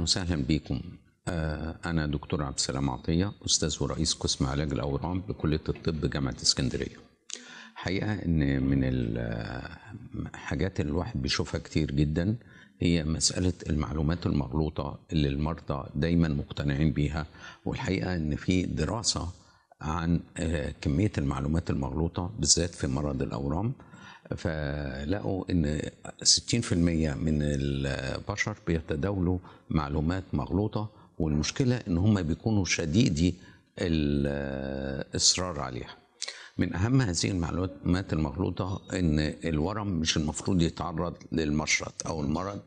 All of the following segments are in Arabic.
اهلا وسهلا بكم آه، انا دكتور عبد السلام عطيه استاذ ورئيس قسم علاج الاورام بكليه الطب جامعه اسكندريه حقيقه ان من الحاجات آه، اللي الواحد بيشوفها كتير جدا هي مساله المعلومات المغلوطه اللي المرضى دايما مقتنعين بيها والحقيقه ان في دراسه عن آه، كميه المعلومات المغلوطه بالذات في مرض الاورام فلقوا ان 60% من البشر بيتداولوا معلومات مغلوطه والمشكله ان هم بيكونوا شديدي الاصرار عليها من اهم هذه المعلومات المغلوطه ان الورم مش المفروض يتعرض للمشرط او المرض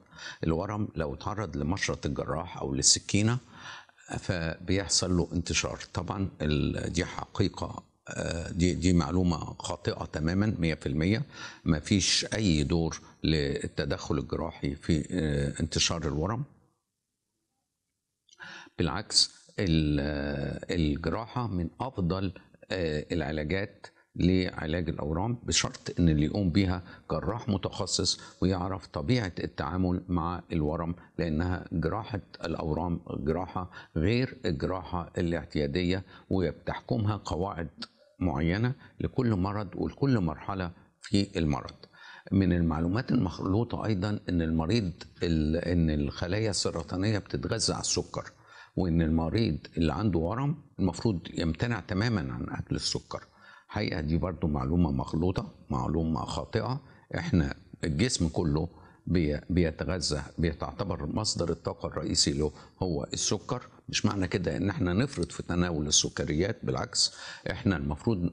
الورم لو تعرض لمشرط الجراح او للسكينه فبيحصل له انتشار طبعا دي حقيقه آه، دي دي معلومه خاطئه تماما 100% ما فيش اي دور للتدخل الجراحي في آه، انتشار الورم بالعكس آه، الجراحه من افضل العلاجات لعلاج الاورام بشرط ان اللي يقوم بيها جراح متخصص ويعرف طبيعه التعامل مع الورم لانها جراحه الاورام جراحه غير الجراحه الاعتياديه وبتحكمها قواعد معينه لكل مرض ولكل مرحله في المرض من المعلومات المخلوطه ايضا ان المريض ان الخلايا السرطانيه بتتغذى على السكر وان المريض اللي عنده ورم المفروض يمتنع تماما عن اكل السكر حقيقه دي برضو معلومه مخلوطه معلومه خاطئه احنا الجسم كله بيتغذى بيتعتبر مصدر الطاقه الرئيسي له هو السكر مش معنى كده ان احنا نفرط في تناول السكريات بالعكس احنا المفروض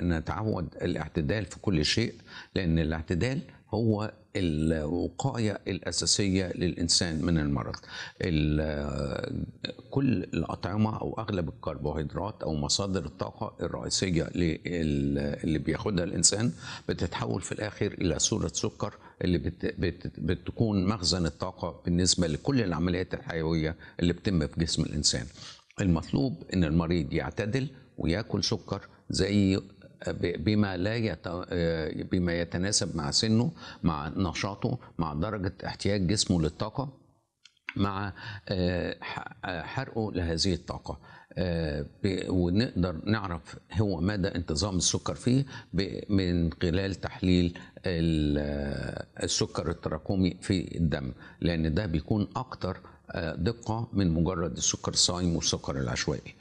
نتعود الاعتدال في كل شيء لان الاعتدال هو الوقاية الأساسية للإنسان من المرض كل الأطعمة أو أغلب الكربوهيدرات أو مصادر الطاقة الرئيسية اللي بياخدها الإنسان بتتحول في الآخر إلى صورة سكر اللي بت بت بتكون مخزن الطاقة بالنسبة لكل العمليات الحيوية اللي بتتم في جسم الإنسان المطلوب إن المريض يعتدل وياكل سكر زي بما لا يت... آه، بما يتناسب مع سنه مع نشاطه مع درجه احتياج جسمه للطاقه مع آه، آه، حرقه لهذه الطاقه ونقدر نعرف هو مدى انتظام السكر فيه من خلال تحليل السكر التراكمي في الدم لان ده بيكون اكتر دقه من مجرد السكر الصايم والسكر العشوائي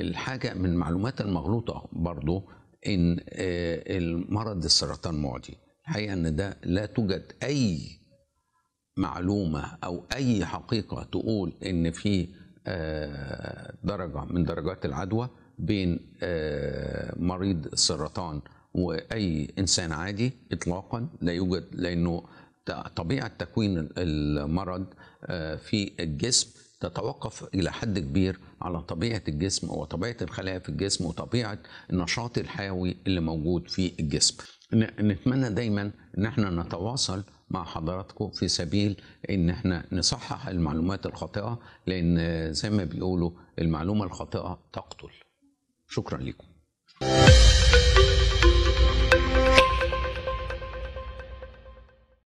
الحاجه من المعلومات المغلوطه برضو ان آه، المرض السرطان معدي الحقيقه ان ده لا توجد اي معلومه او اي حقيقه تقول ان في آه، درجه من درجات العدوى بين آه، مريض السرطان واي انسان عادي اطلاقا لا يوجد لانه طبيعه تكوين المرض في الجسم تتوقف إلى حد كبير على طبيعة الجسم وطبيعة الخلايا في الجسم وطبيعة النشاط الحيوي اللي موجود في الجسم نتمنى دايما ان احنا نتواصل مع حضراتكم في سبيل ان احنا نصحح المعلومات الخاطئه لان زي ما بيقولوا المعلومه الخاطئه تقتل شكرا لكم